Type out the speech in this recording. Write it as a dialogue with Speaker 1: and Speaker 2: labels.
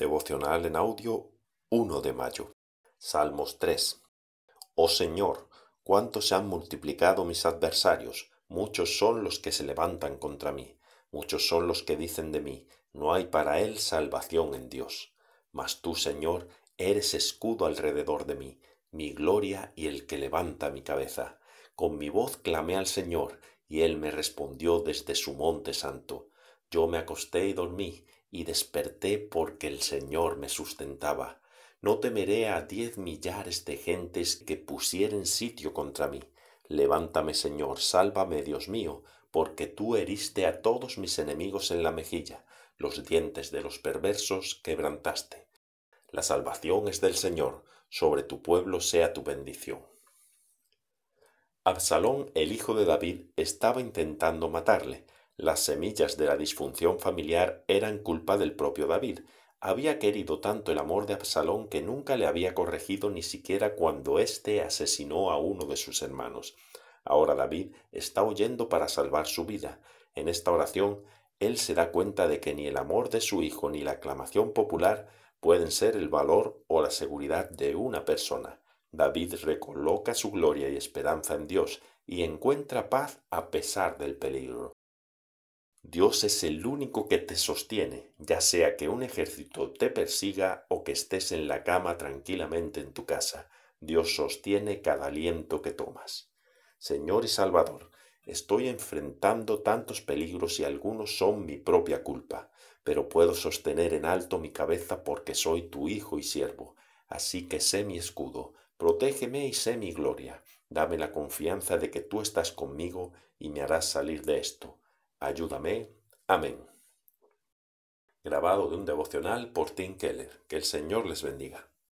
Speaker 1: Devocional en audio 1 de mayo. Salmos 3. Oh Señor, cuánto se han multiplicado mis adversarios, muchos son los que se levantan contra mí, muchos son los que dicen de mí, no hay para él salvación en Dios. Mas tú, Señor, eres escudo alrededor de mí, mi gloria y el que levanta mi cabeza. Con mi voz clamé al Señor, y él me respondió desde su monte santo. Yo me acosté y dormí, y desperté porque el Señor me sustentaba. No temeré a diez millares de gentes que pusieren sitio contra mí. Levántame, Señor, sálvame, Dios mío, porque tú heriste a todos mis enemigos en la mejilla, los dientes de los perversos quebrantaste. La salvación es del Señor, sobre tu pueblo sea tu bendición. Absalón, el hijo de David, estaba intentando matarle, las semillas de la disfunción familiar eran culpa del propio David. Había querido tanto el amor de Absalón que nunca le había corregido ni siquiera cuando éste asesinó a uno de sus hermanos. Ahora David está huyendo para salvar su vida. En esta oración, él se da cuenta de que ni el amor de su hijo ni la aclamación popular pueden ser el valor o la seguridad de una persona. David recoloca su gloria y esperanza en Dios y encuentra paz a pesar del peligro. Dios es el único que te sostiene, ya sea que un ejército te persiga o que estés en la cama tranquilamente en tu casa. Dios sostiene cada aliento que tomas. Señor y Salvador, estoy enfrentando tantos peligros y algunos son mi propia culpa, pero puedo sostener en alto mi cabeza porque soy tu hijo y siervo. Así que sé mi escudo, protégeme y sé mi gloria. Dame la confianza de que tú estás conmigo y me harás salir de esto ayúdame. Amén. Grabado de un devocional por Tim Keller. Que el Señor les bendiga.